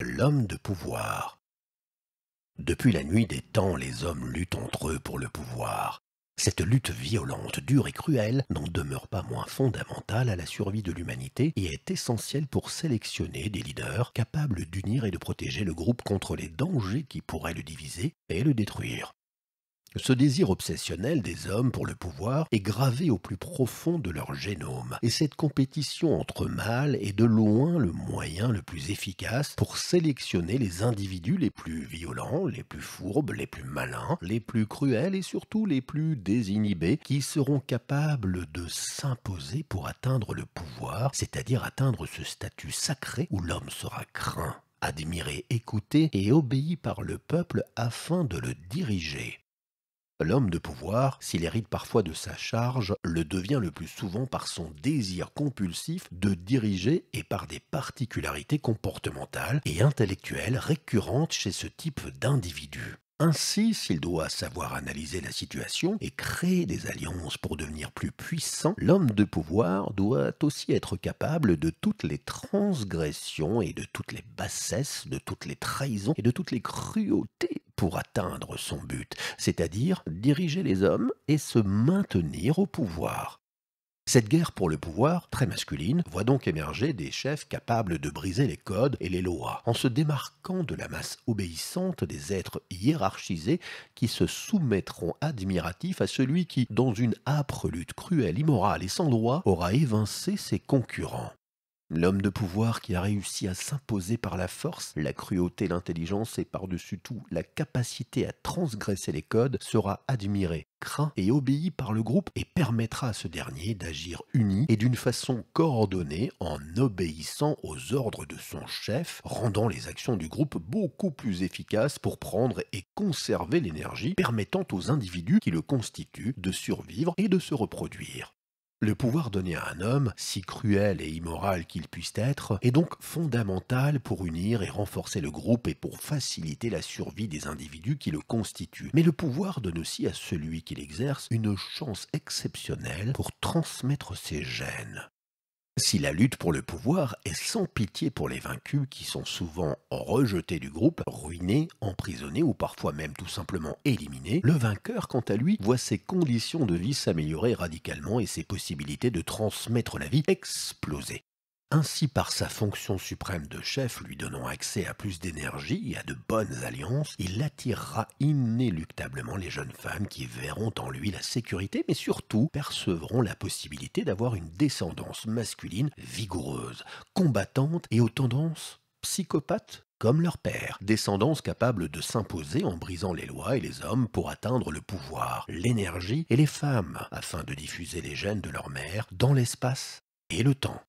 l'homme de pouvoir. Depuis la nuit des temps, les hommes luttent entre eux pour le pouvoir. Cette lutte violente, dure et cruelle n'en demeure pas moins fondamentale à la survie de l'humanité et est essentielle pour sélectionner des leaders capables d'unir et de protéger le groupe contre les dangers qui pourraient le diviser et le détruire. Ce désir obsessionnel des hommes pour le pouvoir est gravé au plus profond de leur génome, et cette compétition entre mâles est de loin le moyen le plus efficace pour sélectionner les individus les plus violents, les plus fourbes, les plus malins, les plus cruels et surtout les plus désinhibés qui seront capables de s'imposer pour atteindre le pouvoir, c'est-à-dire atteindre ce statut sacré où l'homme sera craint admiré, écouté et obéi par le peuple afin de le diriger. L'homme de pouvoir, s'il hérite parfois de sa charge, le devient le plus souvent par son désir compulsif de diriger et par des particularités comportementales et intellectuelles récurrentes chez ce type d'individu. Ainsi, s'il doit savoir analyser la situation et créer des alliances pour devenir plus puissant, l'homme de pouvoir doit aussi être capable de toutes les transgressions et de toutes les bassesses, de toutes les trahisons et de toutes les cruautés pour atteindre son but, c'est-à-dire diriger les hommes et se maintenir au pouvoir. Cette guerre pour le pouvoir, très masculine, voit donc émerger des chefs capables de briser les codes et les lois, en se démarquant de la masse obéissante des êtres hiérarchisés qui se soumettront admiratifs à celui qui, dans une âpre lutte cruelle, immorale et sans droit, aura évincé ses concurrents. L'homme de pouvoir qui a réussi à s'imposer par la force, la cruauté, l'intelligence et par-dessus tout la capacité à transgresser les codes sera admiré, craint et obéi par le groupe et permettra à ce dernier d'agir uni et d'une façon coordonnée en obéissant aux ordres de son chef, rendant les actions du groupe beaucoup plus efficaces pour prendre et conserver l'énergie permettant aux individus qui le constituent de survivre et de se reproduire. Le pouvoir donné à un homme, si cruel et immoral qu'il puisse être, est donc fondamental pour unir et renforcer le groupe et pour faciliter la survie des individus qui le constituent. Mais le pouvoir donne aussi à celui qui l'exerce une chance exceptionnelle pour transmettre ses gènes si la lutte pour le pouvoir est sans pitié pour les vaincus qui sont souvent rejetés du groupe, ruinés, emprisonnés ou parfois même tout simplement éliminés, le vainqueur quant à lui voit ses conditions de vie s'améliorer radicalement et ses possibilités de transmettre la vie exploser. Ainsi, par sa fonction suprême de chef, lui donnant accès à plus d'énergie et à de bonnes alliances, il attirera inéluctablement les jeunes femmes qui verront en lui la sécurité, mais surtout percevront la possibilité d'avoir une descendance masculine vigoureuse, combattante et aux tendances psychopathes comme leur père, descendance capable de s'imposer en brisant les lois et les hommes pour atteindre le pouvoir, l'énergie et les femmes, afin de diffuser les gènes de leur mère dans l'espace et le temps.